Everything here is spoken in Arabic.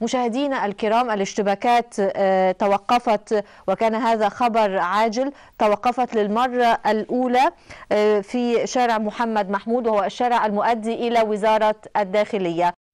مشاهدينا الكرام الاشتباكات آه، توقفت وكان هذا خبر عاجل توقفت للمرة الأولى آه، في شارع محمد محمود وهو الشارع المؤدي إلى وزارة الداخلية